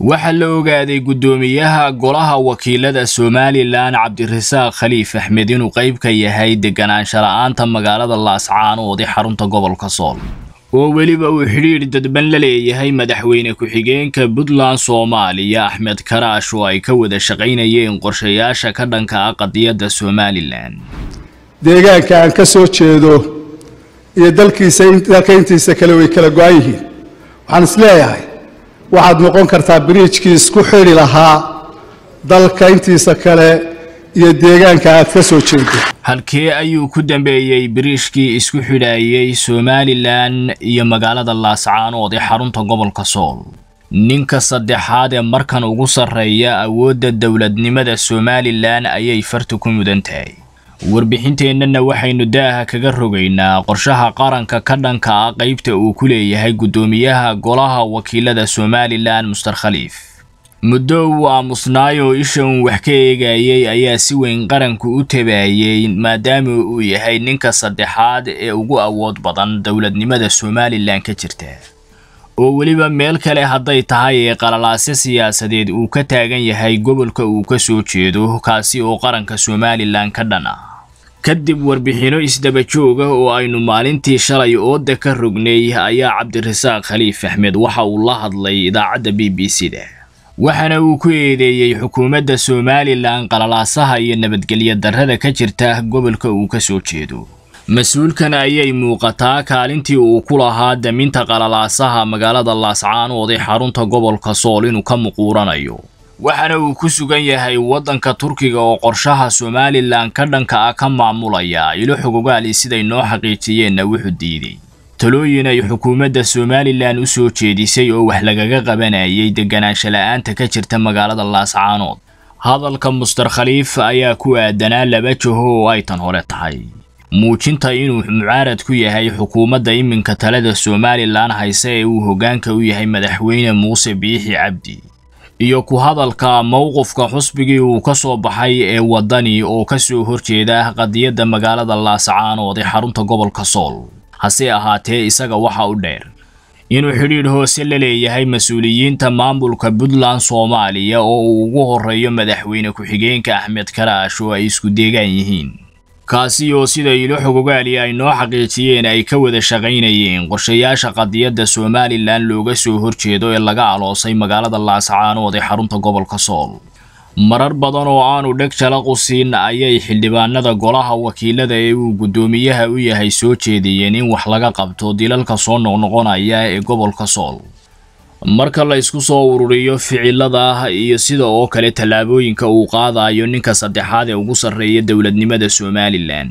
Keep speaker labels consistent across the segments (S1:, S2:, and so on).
S1: waxaa la ogaaday guddoomiyaha golaha wakiilada somalilan cabdirasaaq khaliif axmed inuu qayb ka yahay deganaansha la'aanta magaalada laascaanood ee xarunta gobolka sool oo weliba uu xidhiidh dadban la leeyahay madaxweyne ku-xigeenka puntland soomaaliya axmed karaash oo ay ka wada shaqaynayeen qorshayaasha ka dhanka ah qadiyadda somalilan deegaanka aan ka soo jeedo iyo dalkiisa dalka intiisa kale way kala go-an yihiin waxaan isleeyahay waxaad noqon kartaa biriijkii isku xidhi lahaa dalka intiisa kale iyo deegaanka aad ka soo jeedo halkee ayuu ku dambeeyey biriishkii isku xidhaayey somalilan iyo magaalada laascaanood ee xarunta gobolka sool ninka saddexaad ee markan ugu sarreeya awoodda dowladnimada somalilan ayay farta ku mudan tahay warbixinteennana waxaynu daaha kaga rogaynaa qorshaha qaranka ka dhanka ah qaybta uu ku leeyahay guddoomiyaha golaha wakiilada somalilan muster khaliif muddo uu aamusnaayoo isha uun wax ka eegayay ayaa si weyn qaranku u tabaayey maadaama uu yahay ninka saddexaad ee ugu awood badan dowladnimada somalilan ka jirta oo weliba meel kale hadday tahay ee qalalaasyo siyaasadeed uu ka taagan yahay gobolka uu ka soo jeedo kaasi oo qaranka somalilan ka dhana kadib warbixino isdaba joog oo aynu maalintii shalay ooda ka rognay ayaa cabdirasaaq khaliif axmed waxa uu la hadlay idaacadda b b c da waxaana uu ku eedeeyey xukuumadda somalilan qalalaasaha iyo nabadgelyo darrada ka jirta gobolka uu ka soo jeedo mas-uulkan ayay muuqataa kaalintii uu ku lahaa deminta qalalaasaha magaalada laascaanood ee xarunta gobolka sool inuu ka muquuranayo waxaana uu ku sugan yahay waddanka turkiga oo qorshaha somalilan ka dhanka ah ka maamulaya ilo xogogaali siday noo xaqiijiyeenna wuxuu diiday talooyin ay xukuumadda somalilan u soo jeedisay oo wax lagaga qabanayay deganaansha la ka jirta magaalada laascaanood hadalka muster khaliif ayaa ku aadanaa laba jaho oo ay tan hore tahay muujinta inuu mucaarad ku yahay xukuumadda iminka talada somalilan hayse ee uu hoggaanka u yahay madaxweyne muuse biixi cabdi iyo ku hadalka mowqufka xusbigii uu ka soo baxay ee waddani oo ka soo horjeeda qadiyadda magaalada laascaanood xarunta gobolka sool hase ahaatee isaga waxa u dheer inuu xidhiidh hoose la leeyahay mas-uuliyiinta maamulka puntland soomaaliya oo uu ugu horreeyo madaxweyne ku-xigeenka axmed karaash oo ay isku deegaan yihiin kaasi oo sida iloxog ogaali ay noo xaqiijiyeen ay ka wada shaqaynayeen qorshayaasha qadiyadda somalilan looga soo horjeedo ee laga aloosay magaalada laascaanood ee xarunta gobolka sool marar badan oo aanu dheg jalaqu siin ayay xildhibaanada golaha wakiilada ee uu guddoomiyaha u yahay soo jeediyeen in wax laga qabto dilalka soo noqnoqonaya ee gobolka sool marka la isku soo ururiyo ficilada ah iyo sida oo kale tallaabooyinka uu qaadayo ninka saddexaad ee ugu sarreeya dowladnimada somalilan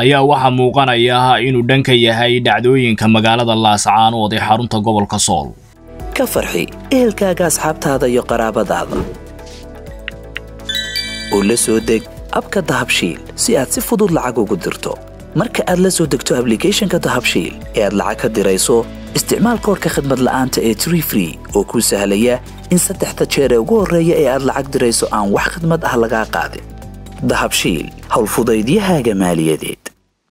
S1: ayaa waxaa muuqanaya inuu dhanka yahay dhacdooyinka magaalada laascaanood ee xarunta gobolka sool ka farxi ehelkaaga asxaabtaada iyo qaraabadaada oo la soo deg abka dahabshiil si aad si fudud lacag ugu dirto marka aad la soo degto ablicathonka dahabshiil ee aad lacag ka dirayso isticmaal koorka khadmad la'aanta ee free oo kuu sahlaya in saddexda jeer ee ugu horreeya ee aad lacag dirayso aan wax khadmad ah lagaa qaadin dahabshiil howlfudaydiyahaaga maaliyadeed